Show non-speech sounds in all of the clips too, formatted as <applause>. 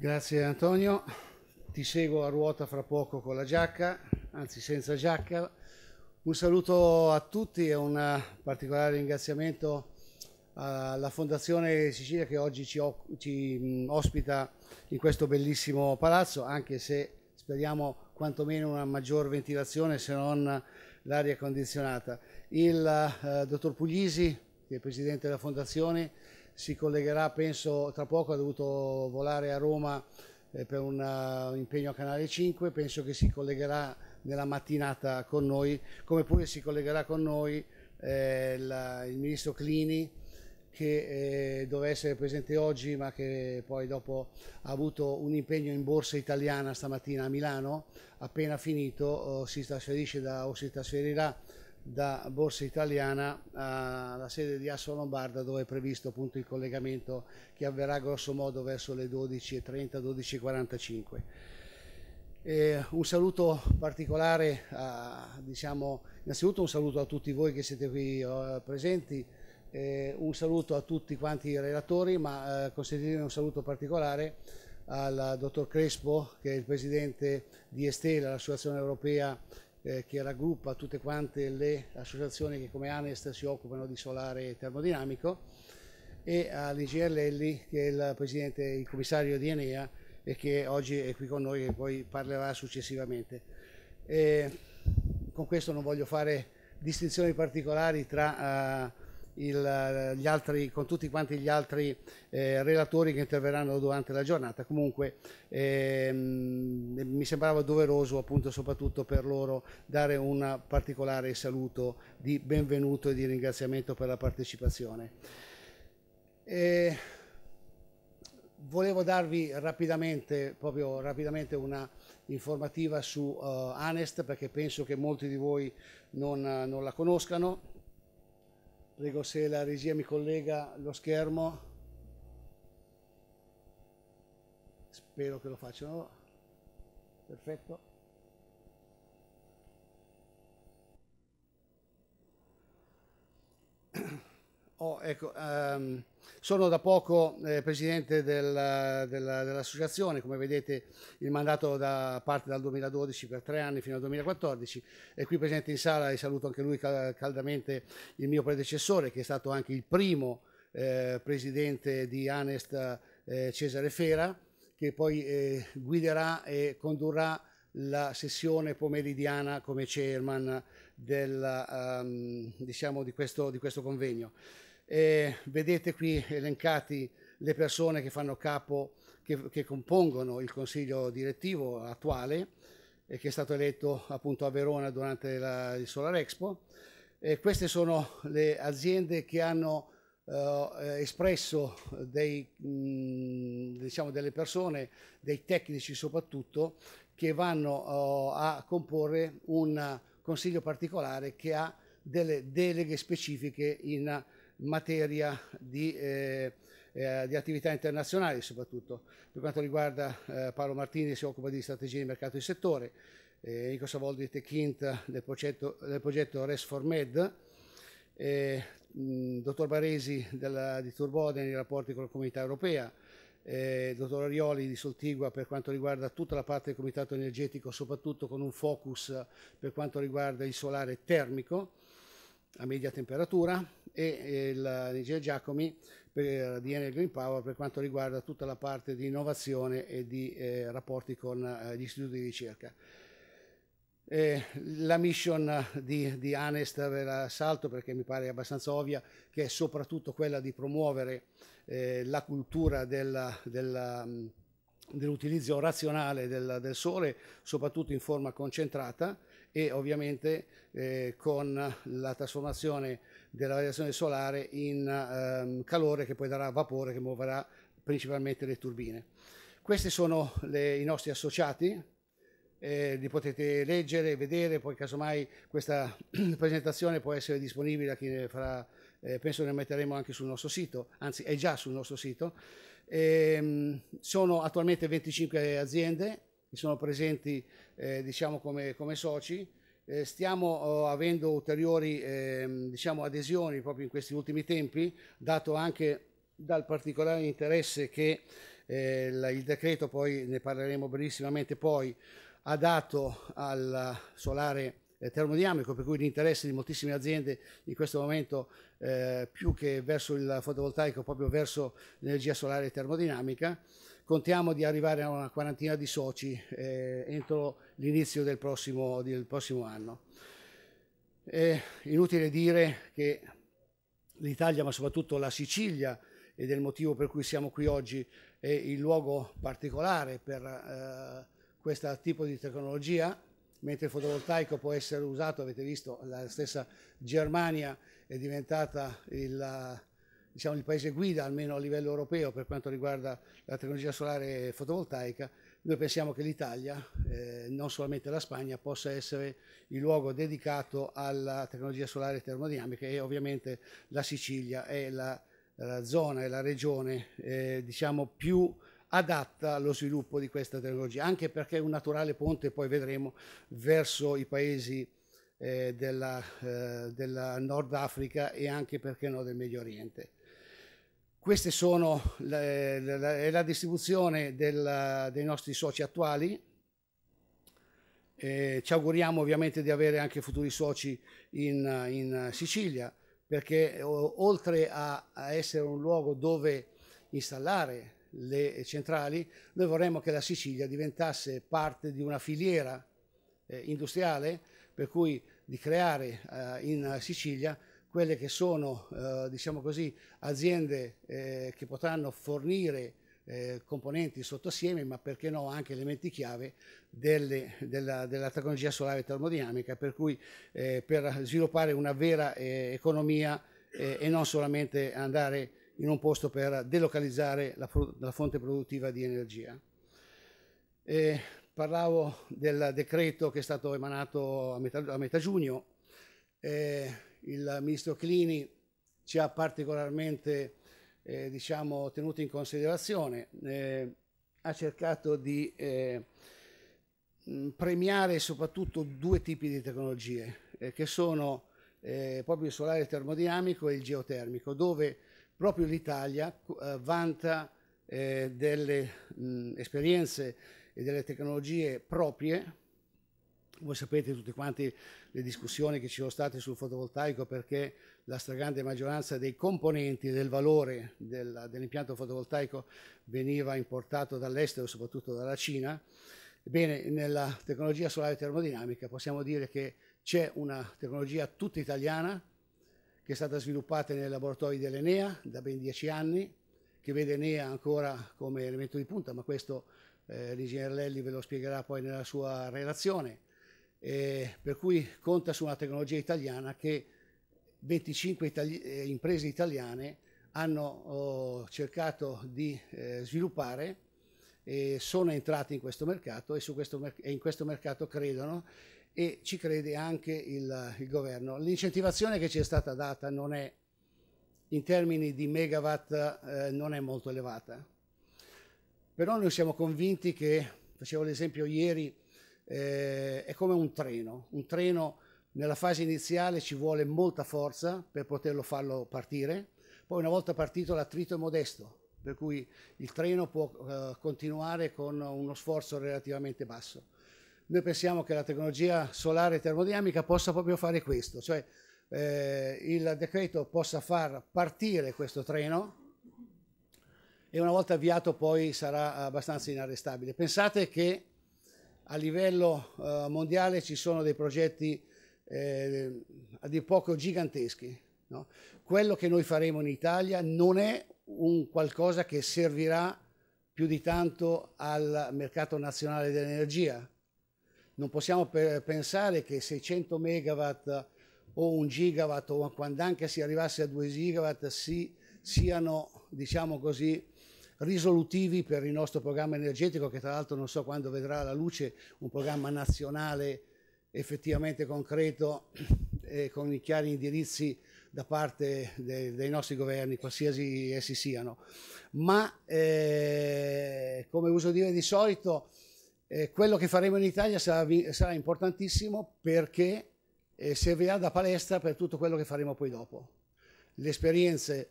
Grazie Antonio, ti seguo a ruota fra poco con la giacca, anzi senza giacca. Un saluto a tutti e un particolare ringraziamento alla Fondazione Sicilia che oggi ci, ci ospita in questo bellissimo palazzo, anche se speriamo quantomeno una maggior ventilazione se non l'aria condizionata. Il eh, dottor Puglisi, che è presidente della Fondazione, si collegherà penso tra poco, ha dovuto volare a Roma eh, per un eh, impegno a Canale 5, penso che si collegherà nella mattinata con noi, come pure si collegherà con noi eh, il ministro Clini che doveva essere presente oggi ma che poi dopo ha avuto un impegno in borsa italiana stamattina a Milano, appena finito oh, si trasferisce da, o si trasferirà da Borsa Italiana alla eh, sede di Asso Lombarda dove è previsto appunto il collegamento che avverrà grosso modo verso le 12.30-12.45. un saluto particolare, a, diciamo, innanzitutto un saluto a tutti voi che siete qui eh, presenti, eh, un saluto a tutti quanti i relatori, ma eh, consentitemi un saluto particolare al dottor Crespo, che è il presidente di Estela, l'associazione europea eh, che raggruppa tutte quante le associazioni che come Anest si occupano di solare termodinamico e a Ligia Lelli che è il, presidente, il commissario di Enea e che oggi è qui con noi e poi parlerà successivamente. E eh, con questo non voglio fare distinzioni particolari tra... Uh, il, gli altri, con tutti quanti gli altri eh, relatori che interverranno durante la giornata. Comunque ehm, mi sembrava doveroso appunto soprattutto per loro dare un particolare saluto di benvenuto e di ringraziamento per la partecipazione. Eh, volevo darvi rapidamente, proprio rapidamente una informativa su uh, Anest perché penso che molti di voi non, non la conoscano Prego se la regia mi collega lo schermo. Spero che lo facciano. Perfetto. <clears throat> Oh, ecco. Um, sono da poco eh, presidente del, del, dell'associazione, come vedete il mandato da parte dal 2012 per tre anni fino al 2014 e qui presente in sala e saluto anche lui caldamente il mio predecessore che è stato anche il primo eh, presidente di Anest eh, Cesare Fera che poi eh, guiderà e condurrà la sessione pomeridiana come chairman del, um, diciamo, di, questo, di questo convegno. Eh, vedete qui elencati le persone che fanno capo, che, che compongono il consiglio direttivo attuale, eh, che è stato eletto appunto a Verona durante la, il Solar Expo. Eh, queste sono le aziende che hanno eh, eh, espresso dei, mh, diciamo delle persone, dei tecnici soprattutto, che vanno oh, a comporre un consiglio particolare che ha delle deleghe specifiche in materia di, eh, eh, di, attività internazionali soprattutto. Per quanto riguarda eh, Paolo Martini si occupa di strategie di mercato di settore, eh, Nico Savoldi Techint del progetto, del progetto Res for Med, mh, dottor Baresi della, di Turboden nei rapporti con la comunità europea, eh, dottor Arioli di Soltigua per quanto riguarda tutta la parte del comitato energetico, soprattutto con un focus per quanto riguarda il solare termico a media temperatura e l'Energia Giacomi per DN Green Power per quanto riguarda tutta la parte di innovazione e di eh, rapporti con eh, gli istituti di ricerca. Eh, la mission di, di Anest ve la salto perché mi pare abbastanza ovvia che è soprattutto quella di promuovere eh, la cultura della, della mm, dell'utilizzo razionale del, del, sole, soprattutto in forma concentrata, e ovviamente eh, con la trasformazione della radiazione solare in ehm, calore che poi darà vapore che muoverà principalmente le turbine. Questi sono le, i nostri associati, eh, li potete leggere, vedere, poi casomai questa <clears throat> presentazione può essere disponibile a chi ne farà, eh, penso ne metteremo anche sul nostro sito, anzi è già sul nostro sito. Eh, sono attualmente 25 aziende che sono presenti eh, diciamo come, come soci. Eh, stiamo eh, avendo ulteriori eh, diciamo, adesioni proprio in questi ultimi tempi, dato anche dal particolare interesse che eh, il decreto, poi ne parleremo brevissimamente poi, ha dato al solare eh, termodinamico, per cui l'interesse di moltissime aziende in questo momento eh, più che verso il fotovoltaico, proprio verso l'energia solare termodinamica contiamo di arrivare a una quarantina di soci eh, entro l'inizio del, del prossimo, anno. È inutile dire che l'Italia, ma soprattutto la Sicilia, ed è il motivo per cui siamo qui oggi, è il luogo particolare per eh, questo tipo di tecnologia, mentre il fotovoltaico può essere usato, avete visto, la stessa Germania è diventata il diciamo, il paese guida, almeno a livello europeo, per quanto riguarda la tecnologia solare fotovoltaica, noi pensiamo che l'Italia, eh, non solamente la Spagna, possa essere il luogo dedicato alla tecnologia solare termodinamica e ovviamente la Sicilia è la, la zona e la regione eh, diciamo, più adatta allo sviluppo di questa tecnologia, anche perché è un naturale ponte, poi vedremo, verso i paesi eh, della, eh, della Nord Africa e anche, perché no, del Medio Oriente. Questa è la, la, la distribuzione del, dei nostri soci attuali. Eh, ci auguriamo ovviamente di avere anche futuri soci in, in Sicilia, perché o, oltre a, a, essere un luogo dove installare le centrali, noi vorremmo che la Sicilia diventasse parte di una filiera eh, industriale, per cui di creare eh, in Sicilia quelle che sono eh, diciamo così, aziende eh, che potranno fornire eh, componenti sottoassieme, ma perché no anche elementi chiave delle, della, della, tecnologia solare termodinamica, per cui eh, per sviluppare una vera eh, economia eh, e non solamente andare in un posto per delocalizzare la, la fonte produttiva di energia. Eh, parlavo del decreto che è stato emanato a metà, a metà giugno, eh, il ministro Clini ci ha particolarmente eh, diciamo, tenuto in considerazione, eh, ha cercato di eh, premiare soprattutto due tipi di tecnologie, eh, che sono eh, proprio il solare termodinamico e il geotermico, dove proprio l'Italia eh, vanta delle mh, esperienze e delle tecnologie proprie voi sapete tutti quante le discussioni che ci sono state sul fotovoltaico perché la stragrande maggioranza dei componenti del valore del, dell'impianto fotovoltaico veniva importato dall'estero, soprattutto dalla Cina. Bene, nella tecnologia solare termodinamica possiamo dire che c'è una tecnologia tutta italiana che è stata sviluppata nei laboratori dell'Enea da ben dieci anni, che vede Enea ancora come elemento di punta, ma questo eh, l'ingegnere Lelli ve lo spiegherà poi nella sua relazione eh, per cui conta su una tecnologia italiana che 25 itali eh, imprese italiane hanno oh, cercato di eh, sviluppare sono entrate in questo mercato e, questo mer e, in questo mercato credono e ci crede anche il, il governo. L'incentivazione che ci è stata data non è, in termini di megawatt, eh, non è molto elevata, però noi siamo convinti che, facevo l'esempio ieri, eh, è come un treno, un treno nella fase iniziale ci vuole molta forza per poterlo farlo partire, poi una volta partito l'attrito è modesto, per cui il treno può eh, continuare con uno sforzo relativamente basso. Noi pensiamo che la tecnologia solare termodinamica possa proprio fare questo, cioè eh, il decreto possa far partire questo treno e una volta avviato poi sarà abbastanza inarrestabile. Pensate che a livello eh, mondiale ci sono dei progetti eh, a dir poco giganteschi. No? Quello che noi faremo in Italia non è un qualcosa che servirà più di tanto al mercato nazionale dell'energia. Non possiamo pensare che 600 megawatt o un gigawatt o quando anche si arrivasse a 2 gigawatt si, siano, diciamo così, risolutivi per il nostro programma energetico, che tra l'altro non so quando vedrà la luce un programma nazionale effettivamente concreto e con i chiari indirizzi da parte dei, dei nostri governi, qualsiasi essi siano. Ma eh, come uso dire di solito, eh, quello che faremo in Italia sarà, sarà importantissimo perché eh, servirà da palestra per tutto quello che faremo poi dopo. Le esperienze,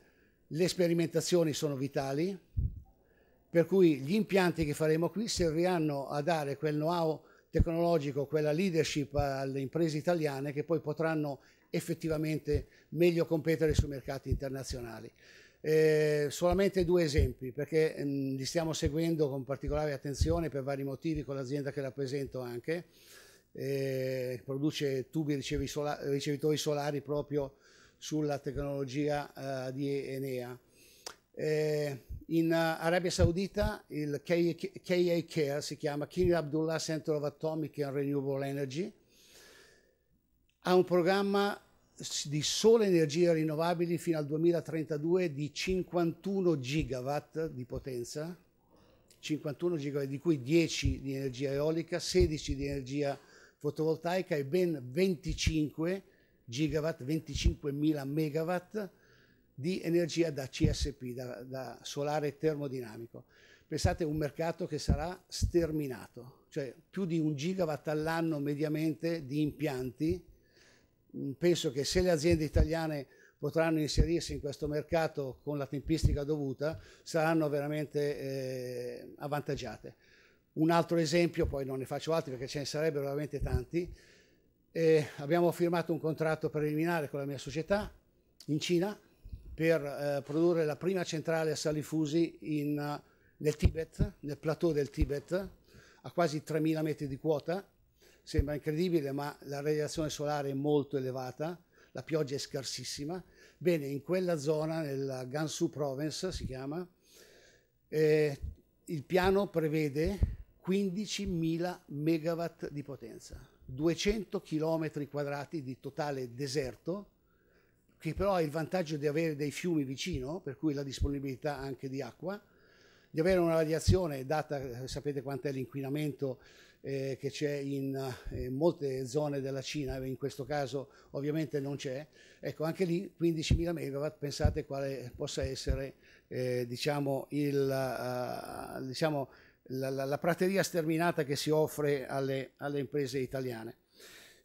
le sperimentazioni sono vitali, per cui gli impianti che faremo qui serviranno a dare quel know-how tecnologico, quella leadership alle imprese italiane che poi potranno effettivamente meglio competere sui mercati internazionali. Eh, solamente due esempi perché mh, mm, li stiamo seguendo con particolare attenzione per vari motivi con l'azienda che rappresento anche, eh, produce tubi ricevitori solari proprio sulla tecnologia eh, di Enea. Eh, in uh, Arabia Saudita il KAKR si chiama King Abdullah Center of Atomic and Renewable Energy, ha un programma di sole energie rinnovabili fino al 2032 di 51 gigawatt di potenza, 51 gigawatt, di cui 10 di energia eolica, 16 di energia fotovoltaica e ben 25 gigawatt, 25.000 megawatt di energia da CSP, da, da solare termodinamico. Pensate a un mercato che sarà sterminato, cioè più di un gigawatt all'anno mediamente di impianti. Mm, penso che se le aziende italiane potranno inserirsi in questo mercato con la tempistica dovuta, saranno veramente eh, avvantaggiate. Un altro esempio, poi non ne faccio altri perché ce ne sarebbero veramente tanti, eh, abbiamo firmato un contratto preliminare con la mia società in Cina per eh, produrre la prima centrale a salifusi in, eh, nel Tibet, nel plateau del Tibet, a quasi 3.000 metri di quota. Sembra incredibile, ma la radiazione solare è molto elevata, la pioggia è scarsissima. Bene, in quella zona, nella Gansu Province si chiama, eh, il piano prevede 15.000 megawatt di potenza, 200 km quadrati di totale deserto, che però ha il vantaggio di avere dei fiumi vicino, per cui la disponibilità anche di acqua, di avere una radiazione data, eh, sapete quant'è l'inquinamento eh, che c'è in, in eh, molte zone della Cina, eh, in questo caso ovviamente non c'è, ecco anche lì 15.000 megawatt, pensate quale possa essere eh, diciamo, il, uh, diciamo la, la, la, prateria sterminata che si offre alle, alle imprese italiane.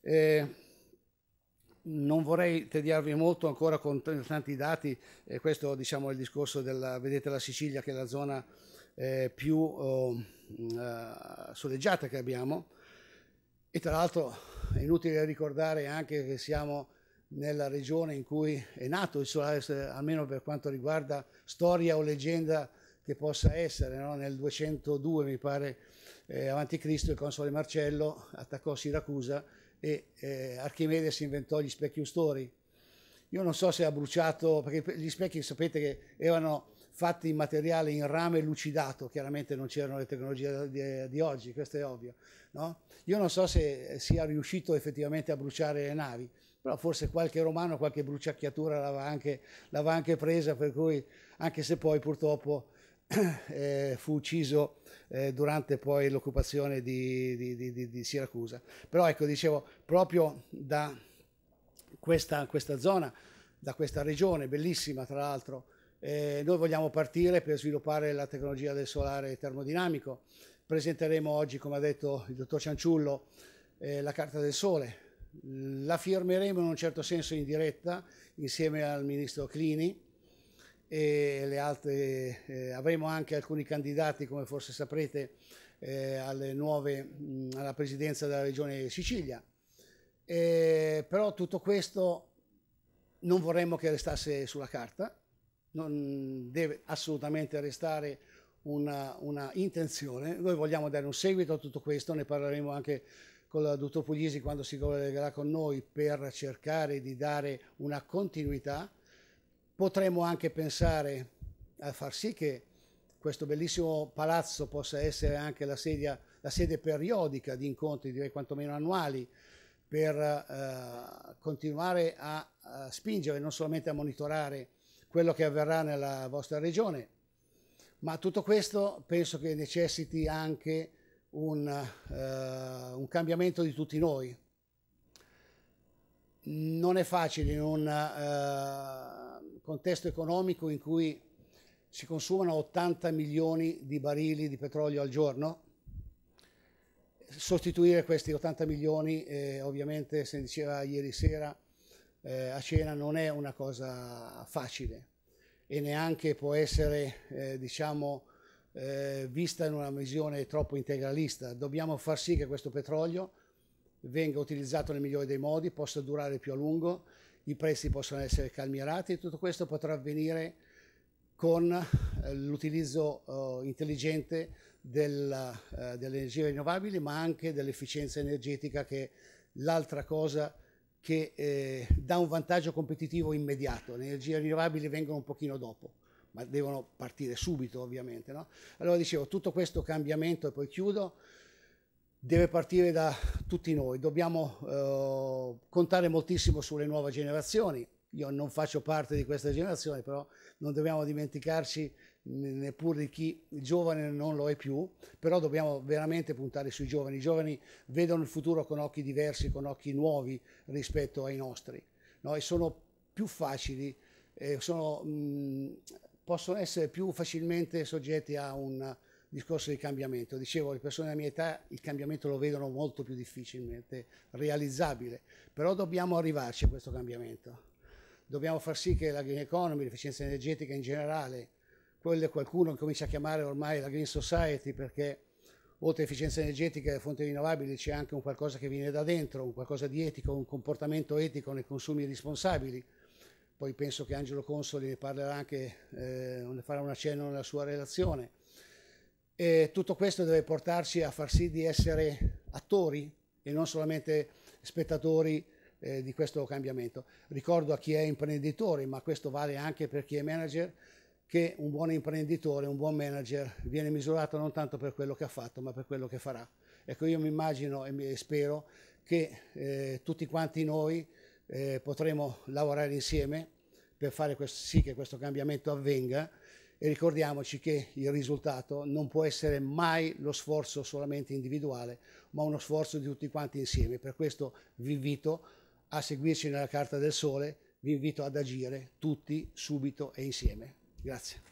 Eh, non vorrei tediarvi molto ancora con tanti dati, eh, questo diciamo, è il discorso della, vedete la Sicilia che è la zona eh, più oh, mm, eh, soleggiata che abbiamo e tra l'altro è inutile ricordare anche che siamo nella regione in cui è nato il Solaris, eh, almeno per quanto riguarda storia o leggenda che possa essere, no? nel 202 mi pare eh, avanti Cristo il console Marcello attaccò Siracusa e eh, Archimede si inventò gli specchi ustori. Io non so se ha bruciato, perché gli specchi sapete che erano fatti in materiale in rame lucidato, chiaramente non c'erano le tecnologie di, di oggi, questo è ovvio. No? Io non so se sia riuscito effettivamente a bruciare le navi, però forse qualche romano, qualche bruciacchiatura l'aveva anche, anche, presa, per cui anche se poi purtroppo <coughs> eh, fu ucciso eh, durante poi l'occupazione di, di, di, di, Siracusa. Però ecco, dicevo, proprio da questa, questa zona, da questa regione bellissima tra l'altro, eh, noi vogliamo partire per sviluppare la tecnologia del solare termodinamico. Presenteremo oggi, come ha detto il dottor Cianciullo, eh, la Carta del Sole. La firmeremo in un certo senso in diretta insieme al ministro Clini e le altre, eh, avremo anche alcuni candidati, come forse saprete, eh, nuove, mh, alla presidenza della regione Sicilia. Eh, però tutto questo non vorremmo che restasse sulla carta, non deve assolutamente restare una, una intenzione. Noi vogliamo dare un seguito a tutto questo, ne parleremo anche con il dottor Puglisi quando si collegherà con noi per cercare di dare una continuità Potremmo anche pensare a far sì che questo bellissimo palazzo possa essere anche la, sedia, la sede periodica di incontri, direi quantomeno annuali, per eh, continuare a, a, spingere, non solamente a monitorare quello che avverrà nella vostra regione, ma tutto questo penso che necessiti anche un, eh, un cambiamento di tutti noi. Non è facile in un... Eh, contesto economico in cui si consumano 80 milioni di barili di petrolio al giorno, sostituire questi 80 milioni eh, ovviamente se ne diceva ieri sera eh, a cena non è una cosa facile e neanche può essere eh, diciamo eh, vista in una visione troppo integralista dobbiamo far sì che questo petrolio venga utilizzato nel migliore dei modi possa durare più a lungo i prezzi possono essere calmierati e tutto questo potrà avvenire con eh, l'utilizzo eh, intelligente del, eh, delle energie rinnovabili ma anche dell'efficienza energetica che è l'altra cosa che eh, dà un vantaggio competitivo immediato. Le energie rinnovabili vengono un pochino dopo ma devono partire subito ovviamente. No? Allora dicevo, tutto questo cambiamento, e poi chiudo, deve partire da tutti noi. Dobbiamo eh, contare moltissimo sulle nuove generazioni. Io non faccio parte di questa generazione, però non dobbiamo dimenticarci neppure di chi giovane non lo è più, però dobbiamo veramente puntare sui giovani. I giovani vedono il futuro con occhi diversi, con occhi nuovi rispetto ai nostri. No? E sono più facili, eh, sono, mh, mm, possono essere più facilmente soggetti a un discorso di cambiamento. Dicevo, le persone della mia età il cambiamento lo vedono molto più difficilmente realizzabile, però dobbiamo arrivarci a questo cambiamento. Dobbiamo far sì che la green economy, l'efficienza energetica in generale, quello quelle qualcuno comincia a chiamare ormai la green society perché oltre all'efficienza energetica e alle fonti rinnovabili c'è anche un qualcosa che viene da dentro, un qualcosa di etico, un comportamento etico nei consumi responsabili. Poi penso che Angelo Consoli ne parlerà anche, eh, ne farà un accenno nella sua relazione e tutto questo deve portarci a far sì di essere attori e non solamente spettatori eh, di questo cambiamento. Ricordo a chi è imprenditore, ma questo vale anche per chi è manager, che un buon imprenditore, un buon manager viene misurato non tanto per quello che ha fatto, ma per quello che farà. Ecco, io mi immagino e spero che eh, tutti quanti noi eh, potremo lavorare insieme per fare sì che questo cambiamento avvenga e ricordiamoci che il risultato non può essere mai lo sforzo solamente individuale, ma uno sforzo di tutti quanti insieme. Per questo vi invito a seguirci nella Carta del Sole, vi invito ad agire tutti subito e insieme. Grazie.